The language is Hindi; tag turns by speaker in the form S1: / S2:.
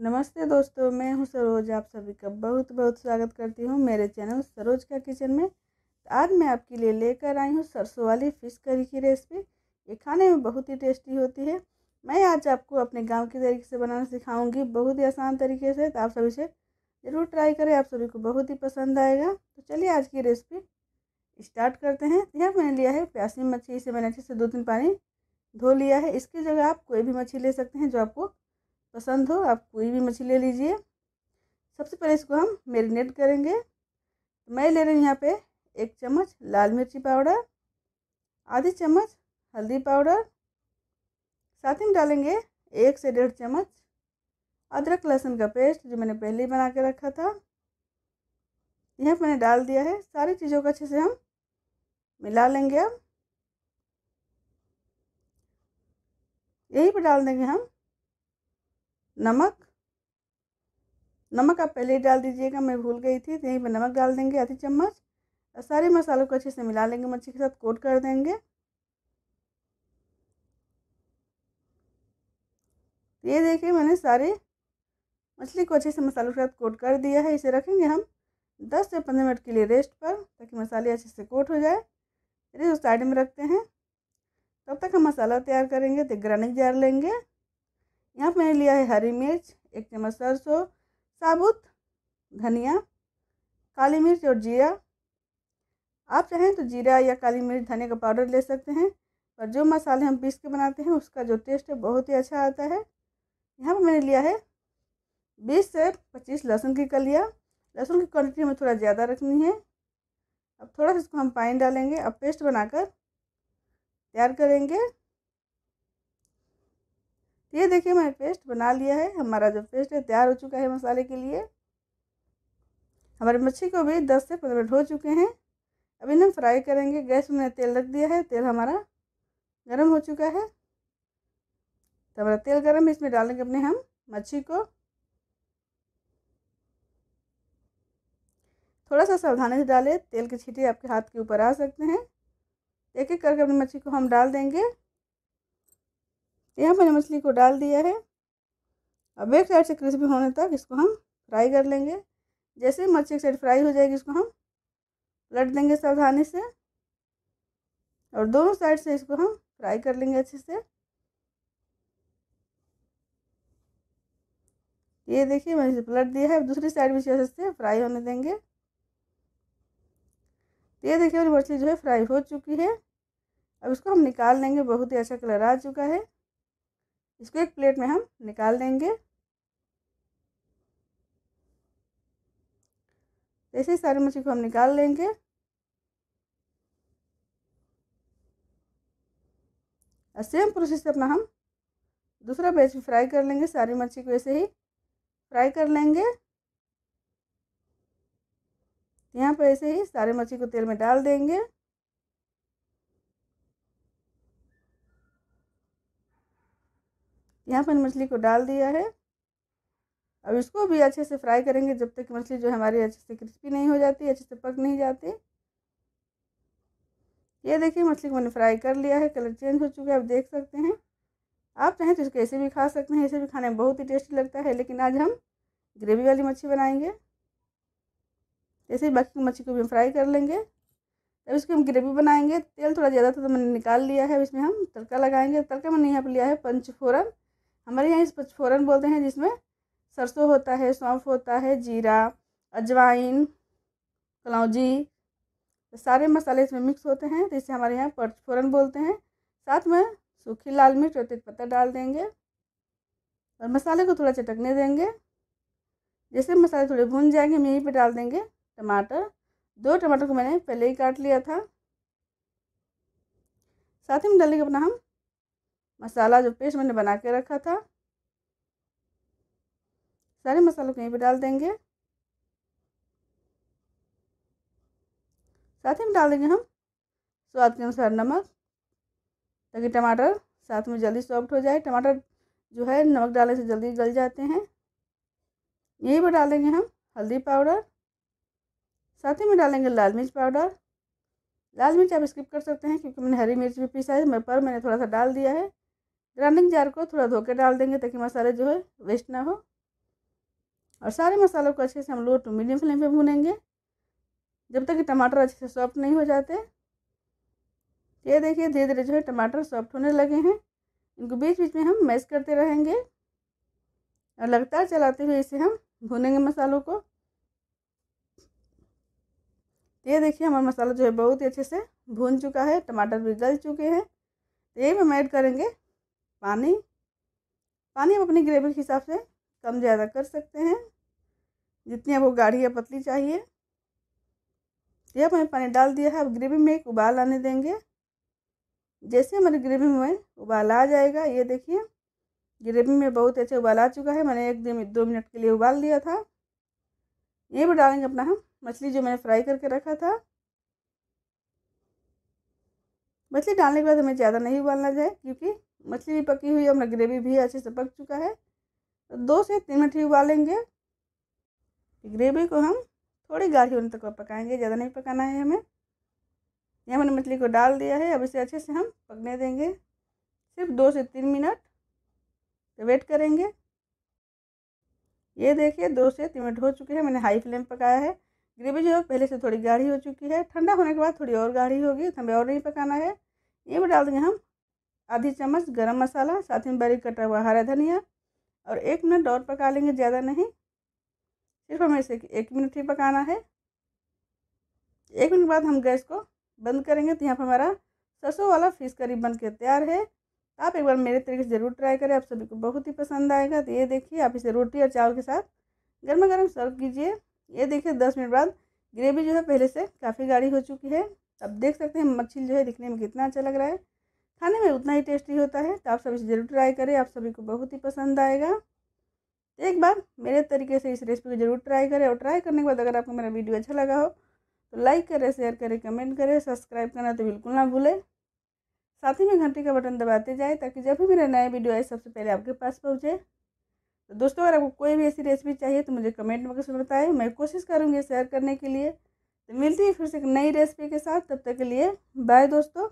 S1: नमस्ते दोस्तों मैं हूं सरोज आप सभी का बहुत बहुत स्वागत करती हूं मेरे चैनल सरोज का किचन में तो आज मैं आपके लिए लेकर आई हूं सरसों वाली फ़िश करी की रेसिपी ये खाने में बहुत ही टेस्टी होती है मैं आज आपको अपने गांव के तरीके से बनाना सिखाऊंगी बहुत ही आसान तरीके से तो आप सभी से ज़रूर ट्राई करें आप सभी को बहुत ही पसंद आएगा तो चलिए आज की रेसिपी स्टार्ट करते हैं यहाँ मैंने लिया है प्यासी मच्छी इसे मैंने अच्छे से दो तीन पानी धो लिया है इसकी जगह आप कोई भी मच्छी ले सकते हैं जो आपको पसंद हो आप कोई भी मछली ले लीजिए सबसे पहले इसको हम मेरीनेट करेंगे तो मैं ले रही हूँ यहाँ पे एक चम्मच लाल मिर्ची पाउडर आधी चम्मच हल्दी पाउडर साथ ही में डालेंगे एक से डेढ़ चम्मच अदरक लहसुन का पेस्ट जो मैंने पहले ही बना के रखा था यहाँ मैंने डाल दिया है सारी चीज़ों को अच्छे से हम मिला लेंगे अब यहीं पर डाल देंगे हम नमक नमक आप पहले ही डाल दीजिएगा मैं भूल गई थी यहीं पर नमक डाल देंगे आधी चम्मच और सारे मसालों को अच्छे से मिला लेंगे मच्छी के साथ कोट कर देंगे ये देखिए मैंने सारे मछली को अच्छे से मसालों के साथ कोट कर दिया है इसे रखेंगे हम दस से पंद्रह मिनट के लिए रेस्ट पर ताकि मसाले अच्छे से कोट हो जाए फिर उस साइड में रखते हैं तब तक हम मसाला तैयार करेंगे तो ग्रैनिक जार लेंगे यहाँ पर मैंने लिया है हरी मिर्च एक चम्मच सरसों साबुत धनिया काली मिर्च और जीरा आप चाहें तो जीरा या काली मिर्च धनिया का पाउडर ले सकते हैं पर जो मसाले हम पीस के बनाते हैं उसका जो टेस्ट है बहुत ही अच्छा आता है यहाँ पर मैंने लिया है बीस से पच्चीस लहसुन की कलिया लहसुन की क्वान्टिटी हमें थोड़ा ज़्यादा रखनी है अब थोड़ा सा इसको हम पानी डालेंगे अब पेस्ट बनाकर तैयार करेंगे तो ये देखिए मैंने पेस्ट बना लिया है हमारा जो पेस्ट है तैयार हो चुका है मसाले के लिए हमारी मच्छी को भी दस से पंद्रह मिनट हो चुके हैं अब इन्हें फ्राई करेंगे गैस में तेल रख दिया है तेल हमारा गर्म हो चुका है तो हमारा तेल गर्म है इसमें डालेंगे अपने हम मच्छी को थोड़ा सा सावधानी से डालें तेल के छींटे आपके हाथ के ऊपर आ सकते हैं एक एक करके अपनी मच्छी को हम डाल देंगे यहाँ मैंने मछली को डाल दिया है अब एक साइड से क्रिस्पी होने तक इसको हम फ्राई कर लेंगे जैसे मच्छी एक साइड फ्राई हो जाएगी इसको हम पलट देंगे सावधानी से और दोनों साइड से इसको हम फ्राई कर लेंगे अच्छे से ये देखिए मैंने इसे पलट दिया है दूसरी साइड भी अच्छे से फ्राई होने देंगे तो ये देखिए मेरी मछली जो है फ्राई हो चुकी है अब इसको हम निकाल लेंगे बहुत ही अच्छा कलर आ चुका है इसको एक प्लेट में हम निकाल देंगे ऐसे ही सारी मछली को हम निकाल लेंगे और सेम प्रोसेस से अपना हम दूसरा बैच भी फ्राई कर लेंगे सारी मच्छी को ऐसे ही फ्राई कर लेंगे यहाँ पर ऐसे ही सारे मच्छी को तेल में डाल देंगे यहाँ पर मछली को डाल दिया है अब इसको भी अच्छे से फ्राई करेंगे जब तक मछली जो हमारी अच्छे से क्रिस्पी नहीं हो जाती अच्छे से पक नहीं जाती ये देखिए मछली को मैंने फ्राई कर लिया है कलर चेंज हो चुका है आप देख सकते हैं आप चाहें तो इसको ऐसे भी खा सकते हैं ऐसे भी खाने में बहुत ही टेस्टी लगता है लेकिन आज हम ग्रेवी वाली मछली बनाएंगे ऐसे ही बाकी मछली को भी हम फ्राई कर लेंगे अब इसकी हम ग्रेवी बनाएंगे तेल थोड़ा ज़्यादा था तो मैंने निकाल लिया है अब इसमें हम तड़का लगाएंगे तड़का मैंने यहाँ पर लिया है पंचफोरन हमारे यहाँ इस पचफोरन बोलते हैं जिसमें सरसों होता है सौंफ होता है जीरा अजवाइन कलौजी सारे मसाले इसमें मिक्स होते हैं तो इसे हमारे यहाँ पचफोरन बोलते हैं साथ में सूखी लाल मिर्च और तेजपत्ता डाल देंगे और मसाले को थोड़ा चटकने देंगे जैसे मसाले थोड़े भून जाएंगे हम यहीं पर डाल देंगे टमाटर दो टमाटर को मैंने पहले ही काट लिया था साथ ही में डालेंगे अपना हम मसाला जो पेस्ट मैंने बना के रखा था सारे मसालों को यहीं पर डाल देंगे साथ ही में डाल देंगे हम स्वाद के अनुसार नमक ताकि टमाटर साथ में जल्दी सॉफ्ट हो जाए टमाटर जो है नमक डालने से जल्दी गल जाते हैं यहीं पर डालेंगे हम हल्दी पाउडर साथ ही में डालेंगे लाल मिर्च पाउडर लाल मिर्च आप स्किप कर सकते हैं क्योंकि मैंने हरी मिर्च भी पीसा है मैं पर मैंने थोड़ा सा डाल दिया है ग्राइंडिंग जार को थोड़ा धो के डाल देंगे ताकि मसाले जो है वेस्ट ना हो और सारे मसालों को अच्छे से हम लो टू मीडियम फ्लेम पे भूनेंगे जब तक कि टमाटर अच्छे से सॉफ्ट नहीं हो जाते ये देखिए धीरे धीरे जो है टमाटर सॉफ्ट होने लगे हैं इनको बीच बीच में हम मैश करते रहेंगे और लगातार चलाते हुए इसे हम भूनेंगे मसालों को ये देखिए हमारा मसाला जो है बहुत ही अच्छे से भून चुका है टमाटर भी गल चुके हैं तो ये हम ऐड करेंगे पानी पानी आप अपनी ग्रेवी के हिसाब से कम ज़्यादा कर सकते हैं जितनी आपको गाढ़ी या पतली चाहिए यह मैंने पानी डाल दिया है अब ग्रेवी में एक उबाल आने देंगे जैसे हमारी ग्रेवी में उबाल आ जाएगा ये देखिए ग्रेवी में बहुत अच्छा उबाल आ चुका है मैंने एक दिन दो मिनट के लिए उबाल दिया था ये भी डालेंगे अपना हम मछली जो मैंने फ्राई करके रखा था मछली डालने के बाद हमें ज़्यादा नहीं उबालना जाए क्योंकि मछली भी पकी हुई है हमारा ग्रेवी भी अच्छे से पक चुका है तो दो से तीन मिनट ही उबालेंगे ग्रेवी को हम थोड़ी गाढ़ी होने तक पकाएंगे ज़्यादा नहीं पकाना है हमें ये हमने मछली को डाल दिया है अब इसे अच्छे से हम पकने देंगे सिर्फ दो से तीन मिनट तो वेट करेंगे ये देखिए दो से तीन मिनट हो चुके हैं मैंने हाई फ्लेम पकाया है ग्रेवी जो है पहले से थोड़ी गाढ़ी हो चुकी है ठंडा होने के बाद थोड़ी और गाढ़ी होगी हमें और नहीं पकाना है ये में डाल देंगे हम आधी चम्मच गरम मसाला साथ में बारीक कटा हुआ हरा धनिया और एक मिनट और पका लेंगे ज़्यादा नहीं सिर्फ हमें इसे एक मिनट ही पकाना है एक मिनट बाद हम गैस को बंद करेंगे तो यहाँ पर हमारा सरसों वाला फिश करी बन के तैयार है आप एक बार मेरे तरीके से ज़रूर ट्राई करें आप सभी को बहुत ही पसंद आएगा तो ये देखिए आप इसे रोटी और चावल के साथ गर्मा गर्म सर्व कीजिए ये देखिए दस मिनट बाद ग्रेवी जो है पहले से काफ़ी गाढ़ी हो चुकी है अब देख सकते हैं मछली जो है दिखने में कितना अच्छा लग रहा है खाने में उतना ही टेस्टी होता है तो आप सभी ज़रूर ट्राई करें आप सभी को बहुत ही पसंद आएगा तो एक बार मेरे तरीके से इस रेसिपी को जरूर ट्राई करें और ट्राई करने के बाद अगर आपको मेरा वीडियो अच्छा लगा हो तो लाइक करें शेयर करें कमेंट करें सब्सक्राइब करना तो बिल्कुल ना भूलें साथ ही में घंटे का बटन दबाते जाए ताकि जब भी मेरा नया वीडियो आए सबसे पहले आपके पास पहुँचे तो दोस्तों अगर आपको कोई भी ऐसी रेसिपी चाहिए तो मुझे कमेंट बॉक्स में बताएं मैं कोशिश करूँगी शेयर करने के लिए तो मिलती है फिर से एक नई रेसिपी के साथ तब तक के लिए बाय दोस्तों